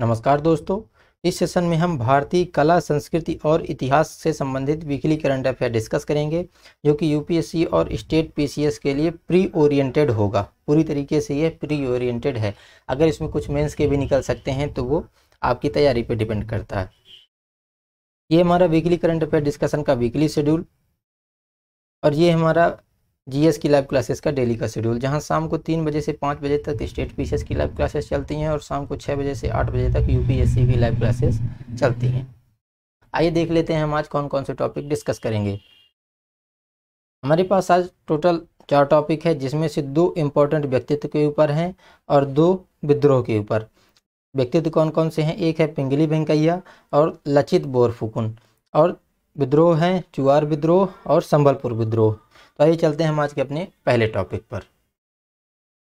नमस्कार दोस्तों इस सेशन में हम भारतीय कला संस्कृति और इतिहास से संबंधित वीकली करंट अफेयर डिस्कस करेंगे जो कि यूपीएससी और स्टेट पीसीएस के लिए प्री ओरिएंटेड होगा पूरी तरीके से यह प्री ओरिएंटेड है अगर इसमें कुछ मेंस के भी निकल सकते हैं तो वो आपकी तैयारी पर डिपेंड करता है ये हमारा वीकली करंट अफेयर डिस्कशन का वीकली शेड्यूल और ये हमारा जीएस की लाइव क्लासेस का डेली का शेड्यूल जहां शाम को तीन बजे से पाँच बजे तक स्टेट पीसीएस की लाइव क्लासेस चलती हैं और शाम को छः बजे से आठ बजे तक यूपीएससी की लाइव क्लासेस चलती हैं आइए देख लेते हैं हम आज कौन कौन से टॉपिक डिस्कस करेंगे हमारे पास आज टोटल चार टॉपिक है जिसमें से दो इम्पोर्टेंट व्यक्तित्व के ऊपर हैं और दो विद्रोह के ऊपर व्यक्तित्व कौन कौन से हैं एक है पिंगली वेंकैया और लचित बोरफुकुन और विद्रोह हैं चुआर विद्रोह और संबलपुर विद्रोह तो आइए चलते हैं हम आज के अपने पहले टॉपिक पर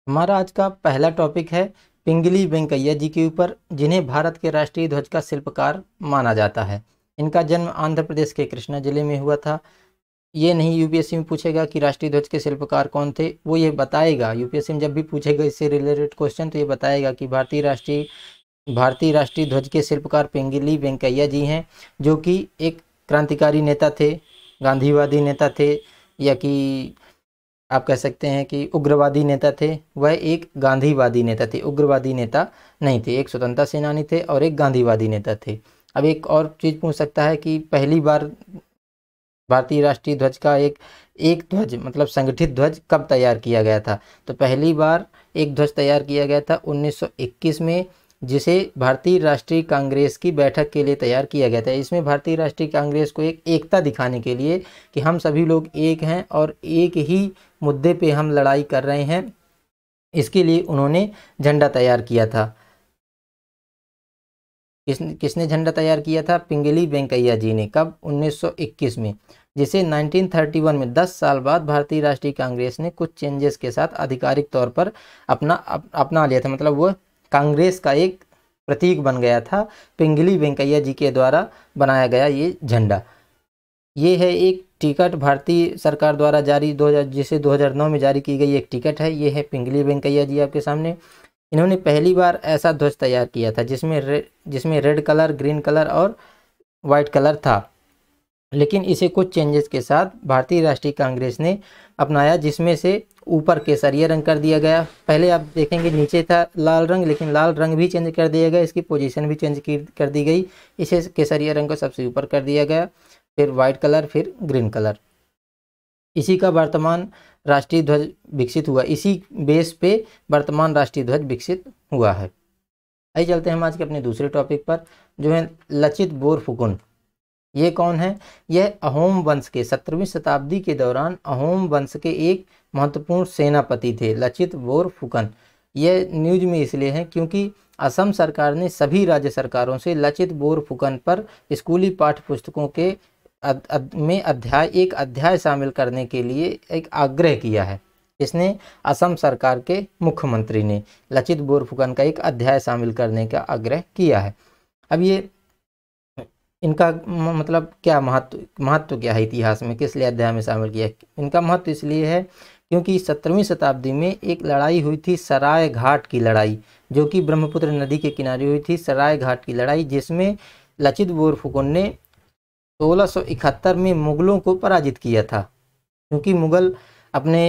हमारा आज का पहला टॉपिक है पिंगली वेंकैया जी के ऊपर जिन्हें भारत के राष्ट्रीय ध्वज का शिल्पकार माना जाता है इनका जन्म आंध्र प्रदेश के कृष्णा जिले में हुआ था ये नहीं यूपीएससी में पूछेगा कि राष्ट्रीय ध्वज के शिल्पकार कौन थे वो ये बताएगा यूपीएससी में जब भी पूछेगा इससे रिलेटेड क्वेश्चन तो ये बताएगा कि भारतीय राष्ट्रीय भारतीय राष्ट्रीय ध्वज के शिल्पकार पिंगली वेंकैया जी हैं जो कि एक क्रांतिकारी नेता थे गांधीवादी नेता थे या कि आप कह सकते हैं कि उग्रवादी नेता थे वह एक गांधीवादी नेता थे उग्रवादी नेता नहीं थे एक स्वतंत्रता सेनानी थे और एक गांधीवादी नेता थे अब एक और चीज़ पूछ सकता है कि पहली बार भारतीय राष्ट्रीय ध्वज का एक एक ध्वज मतलब संगठित ध्वज कब तैयार किया गया था तो पहली बार एक ध्वज तैयार किया गया था 1921 में जिसे भारतीय राष्ट्रीय कांग्रेस की बैठक के लिए तैयार किया गया था इसमें भारतीय राष्ट्रीय कांग्रेस को एक एकता दिखाने के लिए कि हम सभी लोग एक हैं और एक ही मुद्दे पे हम लड़ाई कर रहे हैं इसके लिए उन्होंने झंडा तैयार किया था किस किसने झंडा तैयार किया था पिंगली वेंकैया जी ने कब 1921 में जिसे 1931 में 10 साल बाद भारतीय राष्ट्रीय कांग्रेस ने कुछ चेंजेस के साथ आधिकारिक तौर पर अपना अप, अपना लिया था मतलब वह कांग्रेस का एक प्रतीक बन गया था पिंगली वेंकैया जी के द्वारा बनाया गया ये झंडा ये है एक टिकट भारतीय सरकार द्वारा जारी दो जिसे 2009 में जारी की गई एक टिकट है ये है पिंगली वेंकैया जी आपके सामने इन्होंने पहली बार ऐसा ध्वज तैयार किया था जिसमें रे, जिसमें रेड कलर ग्रीन कलर और वाइट कलर था लेकिन इसे कुछ चेंजेस के साथ भारतीय राष्ट्रीय कांग्रेस ने अपनाया जिसमें से ऊपर केसरिया रंग कर दिया गया पहले आप देखेंगे नीचे था लाल रंग लेकिन लाल रंग भी चेंज कर दिया गया इसकी पोजीशन भी चेंज कर दी गई इसे केसरिया रंग को सबसे ऊपर कर दिया गया फिर वाइट कलर फिर ग्रीन कलर इसी का वर्तमान राष्ट्रीय ध्वज विकसित हुआ इसी बेस पे वर्तमान राष्ट्रीय ध्वज विकसित हुआ है आइए चलते हैं हम आज के अपने दूसरे टॉपिक पर जो है लचित बोर फुकुन ये कौन है यह अहोम वंश के सत्रहवीं शताब्दी के दौरान अहोम वंश के एक महत्वपूर्ण सेनापति थे लचित बोर फुकन यह न्यूज में इसलिए है क्योंकि असम सरकार ने सभी राज्य सरकारों से लचित बोर फुकन पर स्कूली पाठ्यपुस्तकों के अद, अद, में अध्याय एक अध्याय शामिल करने के लिए एक आग्रह किया है इसने असम सरकार के मुख्यमंत्री ने लचित बोर फुकन का एक अध्याय शामिल करने का आग्रह किया है अब ये इनका मतलब क्या महत्व महत्व क्या है इतिहास में किस लिए अध्याय में शामिल किया इनका महत्व इसलिए है क्योंकि सत्रहवीं शताब्दी में एक लड़ाई हुई थी सराय घाट की लड़ाई जो कि ब्रह्मपुत्र नदी के किनारे हुई थी सराय घाट की लड़ाई जिसमें लचित बोरफुकन ने 1671 में मुगलों को पराजित किया था क्योंकि मुगल अपने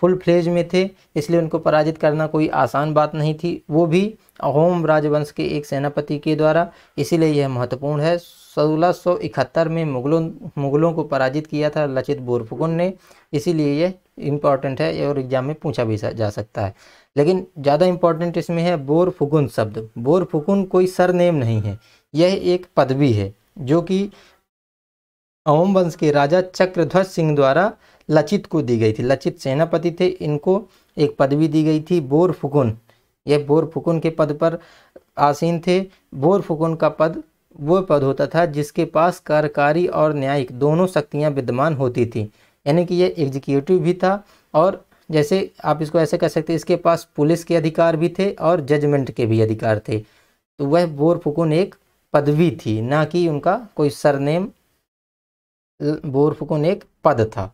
फुल फ्लेज में थे इसलिए उनको पराजित करना कोई आसान बात नहीं थी वो भी अहोम राजवंश के एक सेनापति के द्वारा इसीलिए यह महत्वपूर्ण है सोलह में मुगलों मुगलों को पराजित किया था लचित बोरफुकुन ने इसीलिए यह इम्पॉर्टेंट है और एग्जाम में पूछा भी जा सकता है लेकिन ज़्यादा इम्पॉर्टेंट इसमें है बोरफुकुन शब्द बोरफुकुन कोई सरनेम नहीं है यह एक पदवी है जो कि अहोम वंश के राजा चक्रध्वज सिंह द्वारा लचित को दी गई थी लचित सेनापति थे इनको एक पदवी दी गई थी बोर फुकुन यह बोर फुकुन के पद पर आसीन थे बोर फुकुन का पद वो पद होता था जिसके पास कार्यकारी और न्यायिक दोनों शक्तियाँ विद्यमान होती थी यानी कि यह एग्जीक्यूटिव भी था और जैसे आप इसको ऐसे कह सकते इसके पास पुलिस के अधिकार भी थे और जजमेंट के भी अधिकार थे तो वह बोर फुकुन एक पदवी थी ना कि उनका कोई सरनेम बोर फुकुन एक पद था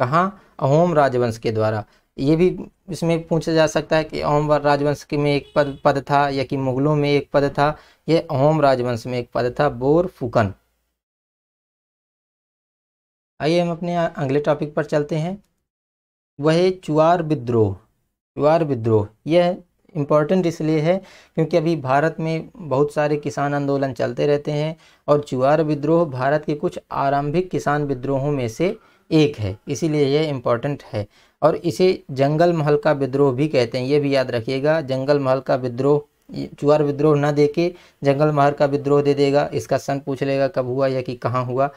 कहाँ अहोम राजवंश के द्वारा ये भी इसमें पूछा जा सकता है कि अहोम राजवंश के में एक पद पद था या कि मुगलों में एक पद था यह अहोम राजवंश में एक पद था बोर फुकन आइए हम अपने अगले टॉपिक पर चलते हैं वह चुआर विद्रोह चुआर विद्रोह यह इम्पॉर्टेंट इसलिए है क्योंकि अभी भारत में बहुत सारे किसान आंदोलन चलते रहते हैं और चुआर विद्रोह भारत के कुछ आरंभिक किसान विद्रोहों में से एक है इसीलिए यह इम्पॉर्टेंट है और इसे जंगल महल का विद्रोह भी कहते हैं ये भी याद रखिएगा जंगल महल का विद्रोह चुआर विद्रोह ना दे के जंगल महल का विद्रोह दे देगा इसका सन पूछ लेगा कब हुआ या कि कहाँ हुआ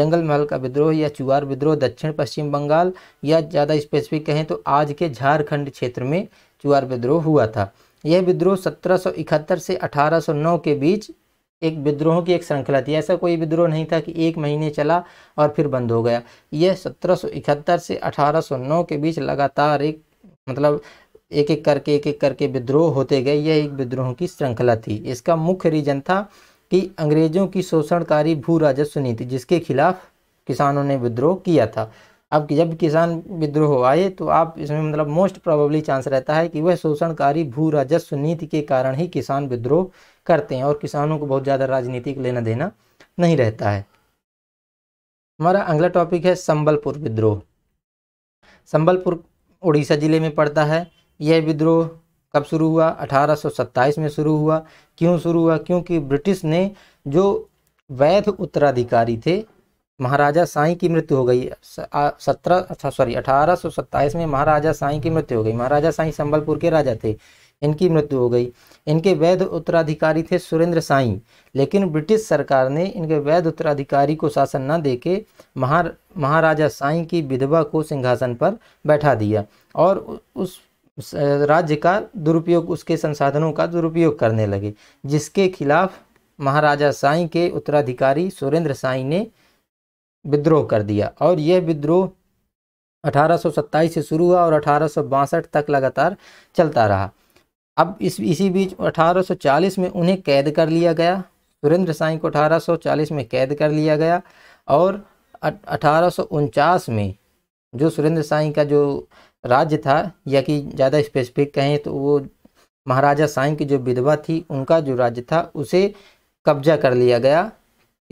जंगल महल का विद्रोह या चुआर विद्रोह दक्षिण पश्चिम बंगाल या ज़्यादा स्पेसिफिक कहें तो आज के झारखंड क्षेत्र में चुआर विद्रोह हुआ था यह विद्रोह 1771 से 1809 के बीच एक विद्रोह की एक श्रृंखला थी ऐसा कोई विद्रोह नहीं था कि एक महीने चला और फिर बंद हो गया यह सत्रह से 1809 के बीच लगातार एक मतलब एक एक करके एक एक करके विद्रोह होते गए यह एक विद्रोह की श्रृंखला थी इसका मुख्य रीजन था कि अंग्रेजों की शोषणकारी भू राजस्व नीति जिसके खिलाफ किसानों ने विद्रोह किया था अब जब किसान विद्रोह आए तो आप इसमें मतलब मोस्ट प्रोबेबली चांस रहता है कि वह शोषणकारी भू राजस्व नीति के कारण ही किसान विद्रोह करते हैं और किसानों को बहुत ज़्यादा राजनीतिक लेना देना नहीं रहता है हमारा अगला टॉपिक है संबलपुर विद्रोह संबलपुर उड़ीसा जिले में पड़ता है यह विद्रोह कब शुरू हुआ 1827 में शुरू हुआ क्यों शुरू हुआ क्योंकि ब्रिटिश ने जो वैध उत्तराधिकारी थे महाराजा साई की मृत्यु हो गई सत्रह सॉरी अच्छा, अठारह सौ सत्ताईस में महाराजा साई की मृत्यु हो गई महाराजा साई संबलपुर के राजा थे इनकी मृत्यु हो गई इनके वैध उत्तराधिकारी थे सुरेंद्र साई लेकिन ब्रिटिश सरकार ने इनके वैध उत्तराधिकारी को शासन न देके महा महाराजा साई की विधवा को सिंहासन पर बैठा दिया और उस राज्य का दुरुपयोग उसके संसाधनों का दुरुपयोग करने लगे जिसके खिलाफ महाराजा साई के उत्तराधिकारी सुरेंद्र साई ने विद्रोह कर दिया और यह विद्रोह अठारह से शुरू हुआ और अठारह तक लगातार चलता रहा अब इस इसी बीच 1840 में उन्हें कैद कर लिया गया सुरेंद्र साई को 1840 में कैद कर लिया गया और अठारह में जो सुरेंद्र साई का जो राज्य था या कि ज़्यादा स्पेसिफिक कहें तो वो महाराजा साई की जो विधवा थी उनका जो राज्य था उसे कब्जा कर लिया गया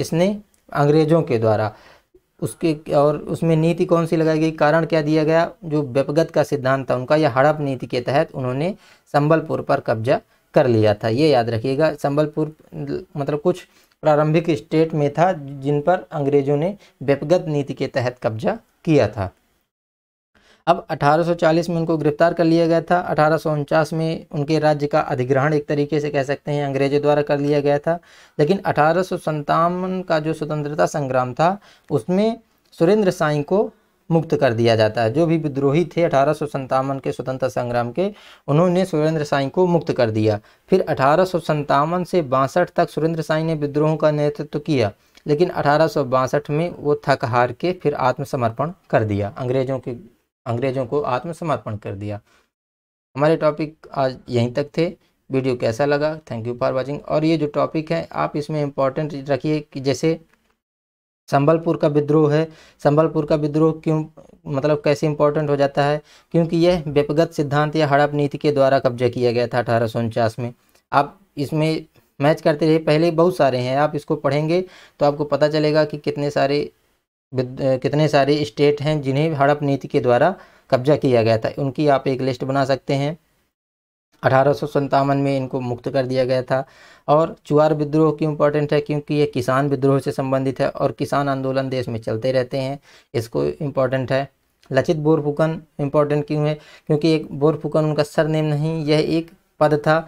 इसने अंग्रेज़ों के द्वारा उसके और उसमें नीति कौन सी लगाई गई कारण क्या दिया गया जो व्यपगत का सिद्धांत था उनका यह हड़प नीति के तहत उन्होंने संबलपुर पर कब्जा कर लिया था ये याद रखिएगा संबलपुर मतलब कुछ प्रारंभिक स्टेट में था जिन पर अंग्रेजों ने व्यपगत नीति के तहत कब्जा किया था अब 1840 में उनको गिरफ्तार कर लिया गया था अठारह में उनके राज्य का अधिग्रहण एक तरीके से कह सकते हैं अंग्रेजों द्वारा कर लिया गया था लेकिन अठारह का जो स्वतंत्रता संग्राम था उसमें सुरेंद्र साई को मुक्त कर दिया जाता है जो भी विद्रोही थे अठारह के स्वतंत्रता संग्राम के उन्होंने सुरेंद्र साई को मुक्त कर दिया फिर अठारह से बासठ तक सुरेंद्र साई ने विद्रोहों का नेतृत्व किया लेकिन अठारह में वो थक हार के फिर आत्मसमर्पण कर दिया अंग्रेजों के अंग्रेज़ों को आत्मसमर्पण कर दिया हमारे टॉपिक आज यहीं तक थे वीडियो कैसा लगा थैंक यू फॉर वाचिंग और ये जो टॉपिक है आप इसमें इम्पोर्टेंट रखिए कि जैसे संबलपुर का विद्रोह है संबलपुर का विद्रोह क्यों मतलब कैसे इंपॉर्टेंट हो जाता है क्योंकि यह व्यपगत सिद्धांत या हड़प नीति के द्वारा कब्जा किया गया था अठारह में आप इसमें मैच करते रहे पहले बहुत सारे हैं आप इसको पढ़ेंगे तो आपको पता चलेगा कि कितने सारे कितने सारे स्टेट हैं जिन्हें हड़प नीति के द्वारा कब्जा किया गया था उनकी आप एक लिस्ट बना सकते हैं अठारह में इनको मुक्त कर दिया गया था और चुआर विद्रोह क्यों इम्पोर्टेंट है क्योंकि ये किसान विद्रोह से संबंधित है और किसान आंदोलन देश में चलते रहते हैं इसको इम्पोर्टेंट है लचित बोरफुकन इम्पोर्टेंट क्यों है क्योंकि एक बोरफुकन उनका सरनेम नहीं यह एक पद था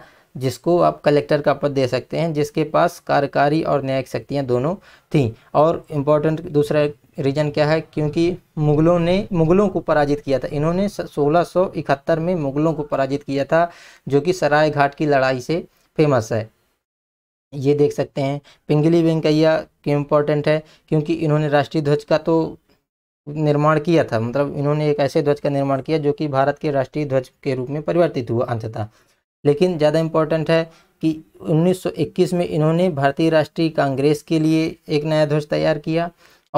जिसको आप कलेक्टर का पद दे सकते हैं जिसके पास कार्यकारी और न्यायिक शक्तियाँ दोनों थीं और इम्पोर्टेंट दूसरा रीज़न क्या है क्योंकि मुगलों ने मुगलों को पराजित किया था इन्होंने 1671 में मुगलों को पराजित किया था जो कि सराय घाट की लड़ाई से फेमस है ये देख सकते हैं पिंगली वेंकैया क्यों इम्पोर्टेंट है क्योंकि इन्होंने राष्ट्रीय ध्वज का तो निर्माण किया था मतलब इन्होंने एक ऐसे ध्वज का निर्माण किया जो कि भारत के राष्ट्रीय ध्वज के रूप में परिवर्तित हुआ अंततः लेकिन ज़्यादा इम्पोर्टेंट है कि 1921 में इन्होंने भारतीय राष्ट्रीय कांग्रेस के लिए एक नया ध्वज तैयार किया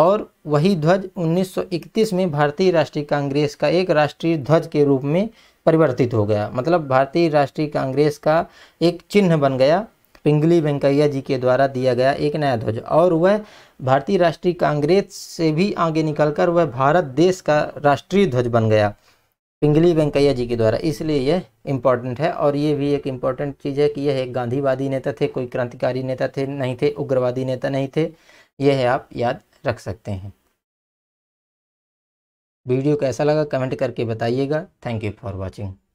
और वही ध्वज 1931 में भारतीय राष्ट्रीय कांग्रेस का एक राष्ट्रीय ध्वज के रूप में परिवर्तित हो गया मतलब भारतीय राष्ट्रीय कांग्रेस का एक चिन्ह बन गया पिंगली वेंकैया जी के द्वारा दिया गया एक नया ध्वज और वह भारतीय राष्ट्रीय कांग्रेस से भी आगे निकलकर वह भारत देश का राष्ट्रीय ध्वज बन गया पिंगली वेंकैया जी के द्वारा इसलिए यह इम्पॉर्टेंट है और ये भी एक इम्पॉर्टेंट चीज़ है कि यह एक गांधीवादी नेता थे कोई क्रांतिकारी नेता थे नहीं थे उग्रवादी नेता नहीं थे यह आप याद रख सकते हैं वीडियो कैसा लगा कमेंट करके बताइएगा थैंक यू फॉर वॉचिंग